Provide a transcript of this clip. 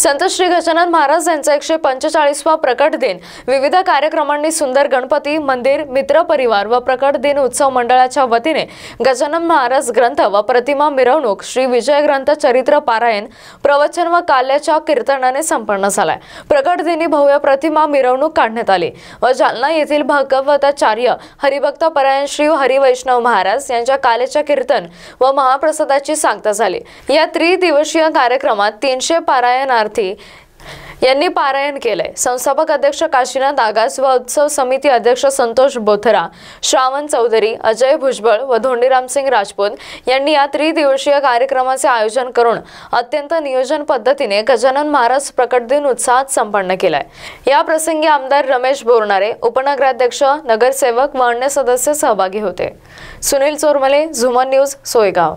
संत श्री गजानन महाराज यांचा एकशे पंचेचाळीसवा प्रकट दिन विविध कार्यक्रमांनी सुंदर गणपती मंदिर मित्र परिवार व प्रकट दिन उत्सव मंडळाच्या वतीने गजानन महाराज ग्रंथ व प्रतिमा मिरवणूक श्री विजय ग्रंथ चरित्र पारायण प्रवचन व काल्याच्या कीर्तनाने संपन्न झालाय प्रकट दिनी भव्य प्रतिमा मिरवणूक काढण्यात आली व जालना येथील भागवताचार्य हरिभक्त परायण श्री हरिवैष्णव महाराज यांच्या काल्याच्या कीर्तन व महाप्रसादाची सांगता झाली या त्रिदिवसीय कार्यक्रमात तीनशे पारायण सारथी यांनी पारायण केलंय संस्थापक अध्यक्ष काशीनाथ आगास व उत्सव समिती अध्यक्ष संतोष बोथरा श्रावण चौधरी अजय भुजबळ व धोंडीरामसिंग राजपूत यांनी या त्रिदिवसीय कार्यक्रमाचे आयोजन करून अत्यंत नियोजन पद्धतीने गजानन महाराज प्रकट दिन उत्साहात संपन्न केलाय या प्रसंगी आमदार रमेश बोरणारे उपनगराध्यक्ष नगरसेवक व अन्य सदस्य सहभागी होते सुनील चोरमले झुमन न्यूज सोयगाव